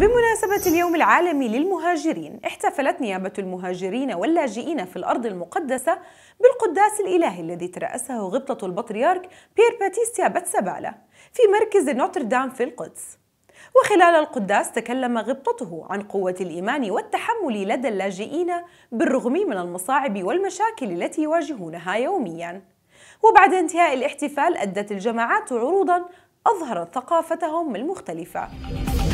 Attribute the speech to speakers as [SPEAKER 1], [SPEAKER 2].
[SPEAKER 1] بمناسبة اليوم العالمي للمهاجرين احتفلت نيابة المهاجرين واللاجئين في الأرض المقدسة بالقداس الإلهي الذي ترأسه غبطة البطريرك بير باتيستيا باتسابالا في مركز نوتردام في القدس وخلال القداس تكلم غبطته عن قوة الإيمان والتحمل لدى اللاجئين بالرغم من المصاعب والمشاكل التي يواجهونها يومياً وبعد انتهاء الاحتفال أدت الجماعات عروضاً أظهرت ثقافتهم المختلفة